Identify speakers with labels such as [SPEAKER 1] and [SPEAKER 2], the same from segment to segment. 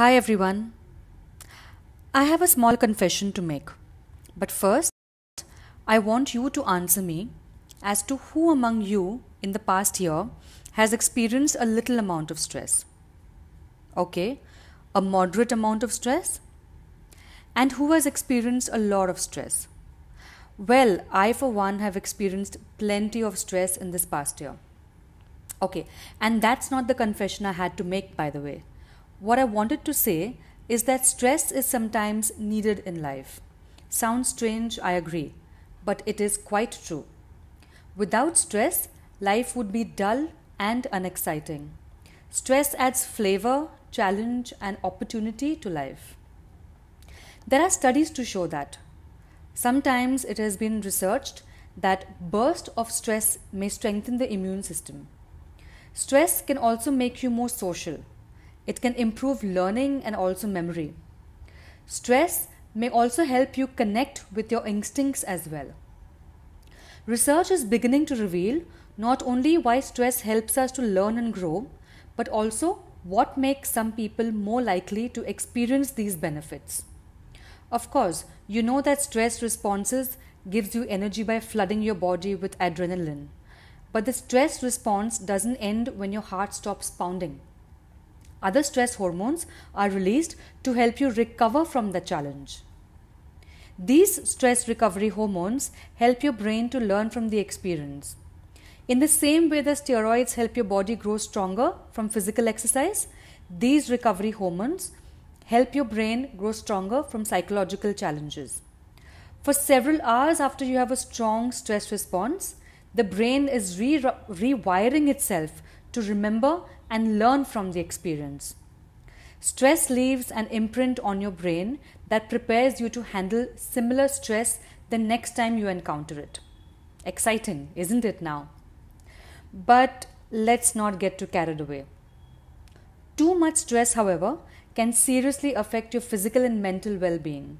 [SPEAKER 1] Hi everyone. I have a small confession to make. But first, I want you to answer me as to who among you in the past year has experienced a little amount of stress. Okay, a moderate amount of stress? And who has experienced a lot of stress? Well, I for one have experienced plenty of stress in this past year. Okay, and that's not the confession I had to make, by the way. What I wanted to say is that stress is sometimes needed in life. Sounds strange, I agree, but it is quite true. Without stress, life would be dull and unexciting. Stress adds flavor, challenge, and opportunity to life. There are studies to show that. Sometimes it has been researched that burst of stress may strengthen the immune system. Stress can also make you more social. It can improve learning and also memory. Stress may also help you connect with your instincts as well. Research is beginning to reveal not only why stress helps us to learn and grow, but also what makes some people more likely to experience these benefits. Of course, you know that stress responses gives you energy by flooding your body with adrenaline. But the stress response doesn't end when your heart stops pounding. Other stress hormones are released to help you recover from the challenge. These stress recovery hormones help your brain to learn from the experience. In the same way the steroids help your body grow stronger from physical exercise, these recovery hormones help your brain grow stronger from psychological challenges. For several hours after you have a strong stress response, the brain is re- rewiring itself to remember and learn from the experience. Stress leaves an imprint on your brain that prepares you to handle similar stress the next time you encounter it. Exciting, isn't it now? But let's not get too carried away. Too much stress, however, can seriously affect your physical and mental well being.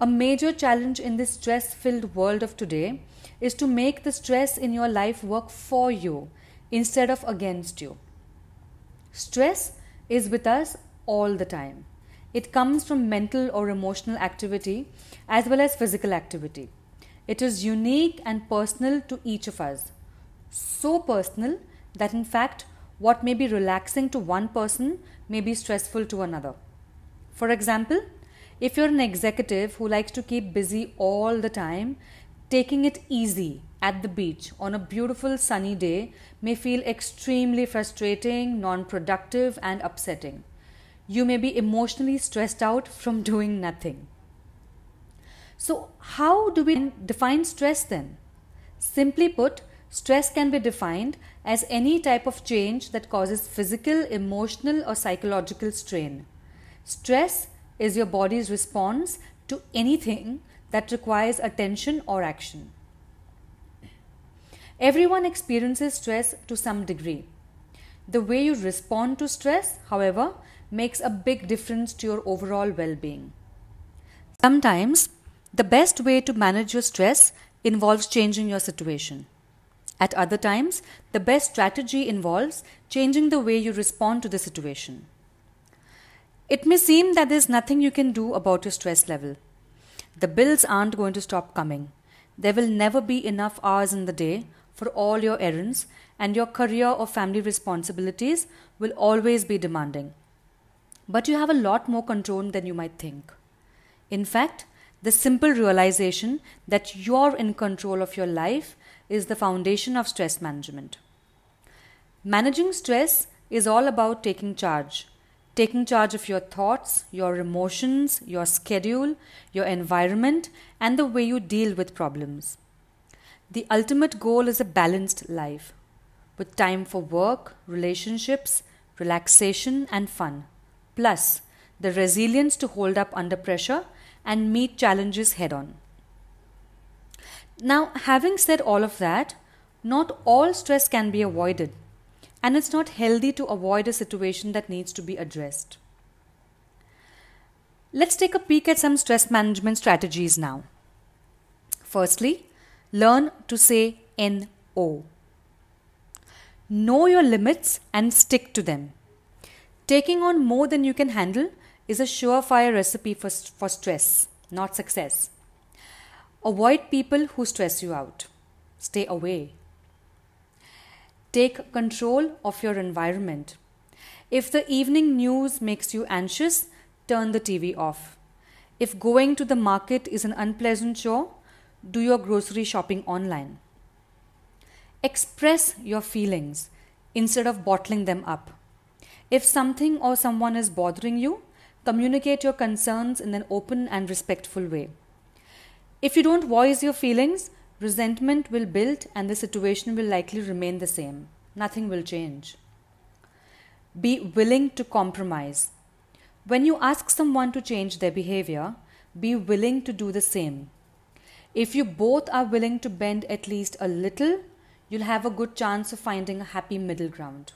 [SPEAKER 1] A major challenge in this stress filled world of today is to make the stress in your life work for you instead of against you. Stress is with us all the time. It comes from mental or emotional activity as well as physical activity. It is unique and personal to each of us. So personal that, in fact, what may be relaxing to one person may be stressful to another. For example, if you're an executive who likes to keep busy all the time, taking it easy at the beach on a beautiful sunny day may feel extremely frustrating, non productive, and upsetting. You may be emotionally stressed out from doing nothing. So, how do we define stress then? Simply put, stress can be defined as any type of change that causes physical, emotional, or psychological strain. Stress is your body's response to anything that requires attention or action. Everyone experiences stress to some degree. The way you respond to stress, however, makes a big difference to your overall well being. Sometimes, the best way to manage your stress involves changing your situation. At other times, the best strategy involves changing the way you respond to the situation. It may seem that there's nothing you can do about your stress level, the bills aren't going to stop coming. There will never be enough hours in the day for all your errands, and your career or family responsibilities will always be demanding. But you have a lot more control than you might think. In fact, the simple realization that you're in control of your life is the foundation of stress management. Managing stress is all about taking charge taking charge of your thoughts, your emotions, your schedule, your environment, and the way you deal with problems. The ultimate goal is a balanced life with time for work, relationships, relaxation, and fun, plus the resilience to hold up under pressure and meet challenges head on. Now, having said all of that, not all stress can be avoided and it's not healthy to avoid a situation that needs to be addressed. Let's take a peek at some stress management strategies now. Firstly, learn to say NO. Know your limits and stick to them. Taking on more than you can handle is a surefire recipe for, for stress, not success. Avoid people who stress you out. Stay away Take control of your environment. If the evening news makes you anxious, turn the TV off. If going to the market is an unpleasant chore, do your grocery shopping online. Express your feelings instead of bottling them up. If something or someone is bothering you, communicate your concerns in an open and respectful way. If you don't voice your feelings, Resentment will build and the situation will likely remain the same. Nothing will change. Be willing to compromise. When you ask someone to change their behavior, be willing to do the same. If you both are willing to bend at least a little, you'll have a good chance of finding a happy middle ground.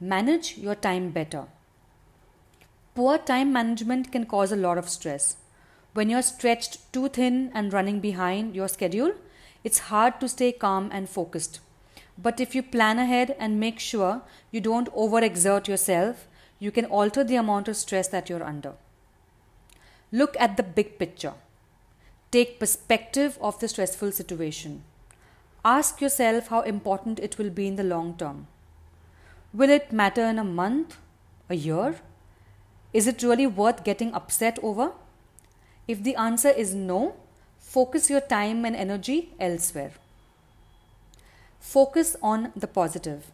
[SPEAKER 1] Manage your time better. Poor time management can cause a lot of stress. When you're stretched too thin and running behind your schedule, it's hard to stay calm and focused. But if you plan ahead and make sure you don't overexert yourself, you can alter the amount of stress that you're under. Look at the big picture. Take perspective of the stressful situation. Ask yourself how important it will be in the long term. Will it matter in a month? A year? Is it really worth getting upset over? If the answer is no, focus your time and energy elsewhere. Focus on the positive.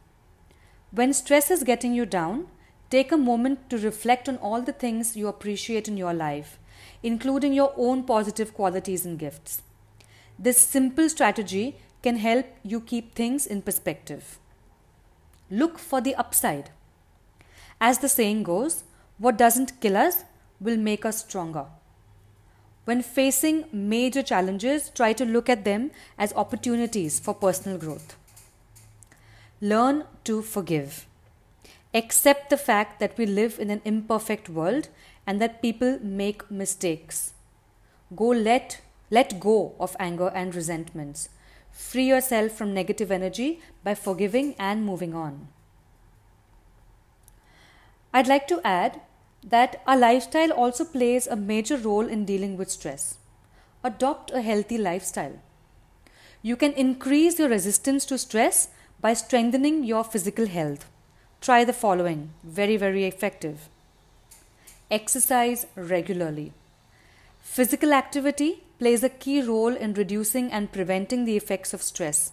[SPEAKER 1] When stress is getting you down, take a moment to reflect on all the things you appreciate in your life, including your own positive qualities and gifts. This simple strategy can help you keep things in perspective. Look for the upside. As the saying goes, what doesn't kill us will make us stronger. When facing major challenges, try to look at them as opportunities for personal growth. Learn to forgive. Accept the fact that we live in an imperfect world and that people make mistakes. Go let let go of anger and resentments. Free yourself from negative energy by forgiving and moving on. I'd like to add that our lifestyle also plays a major role in dealing with stress. Adopt a healthy lifestyle. You can increase your resistance to stress by strengthening your physical health. Try the following very, very effective. Exercise regularly. Physical activity plays a key role in reducing and preventing the effects of stress.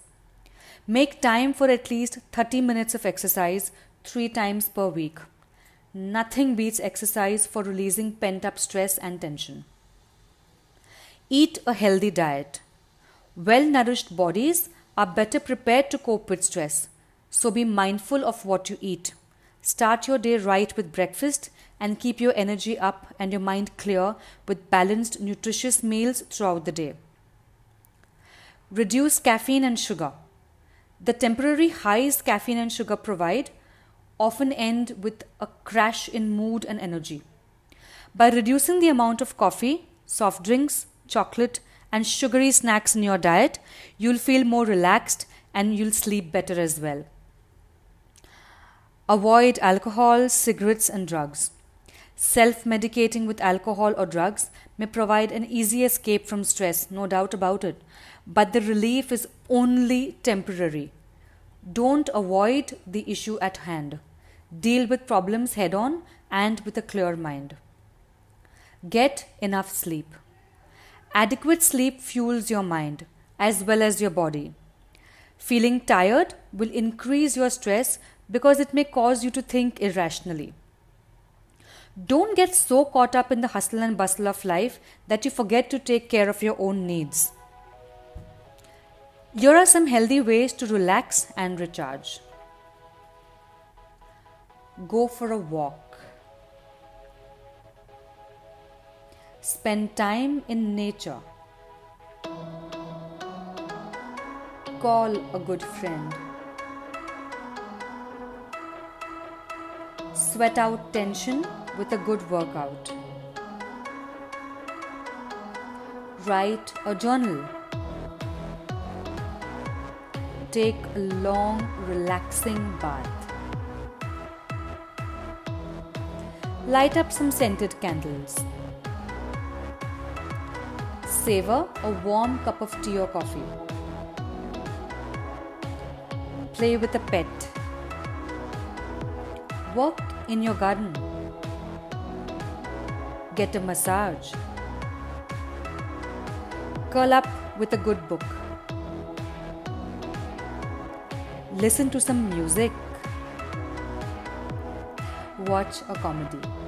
[SPEAKER 1] Make time for at least 30 minutes of exercise three times per week. Nothing beats exercise for releasing pent up stress and tension. Eat a healthy diet. Well nourished bodies are better prepared to cope with stress, so be mindful of what you eat. Start your day right with breakfast and keep your energy up and your mind clear with balanced, nutritious meals throughout the day. Reduce caffeine and sugar. The temporary highs caffeine and sugar provide often end with a crash in mood and energy. By reducing the amount of coffee, soft drinks, chocolate, and sugary snacks in your diet, you'll feel more relaxed and you'll sleep better as well. Avoid alcohol, cigarettes, and drugs. Self medicating with alcohol or drugs may provide an easy escape from stress, no doubt about it, but the relief is only temporary. Don't avoid the issue at hand deal with problems head on and with a clear mind. Get enough sleep. Adequate sleep fuels your mind as well as your body. Feeling tired will increase your stress because it may cause you to think irrationally. Don't get so caught up in the hustle and bustle of life that you forget to take care of your own needs. Here are some healthy ways to relax and recharge. Go for a walk. Spend time in nature. Call a good friend. Sweat out tension with a good workout. Write a journal. Take a long, relaxing bath. light up some scented candles. Savor a warm cup of tea or coffee. Play with a pet. Walk in your garden. Get a massage. Curl up with a good book. Listen to some music watch a comedy.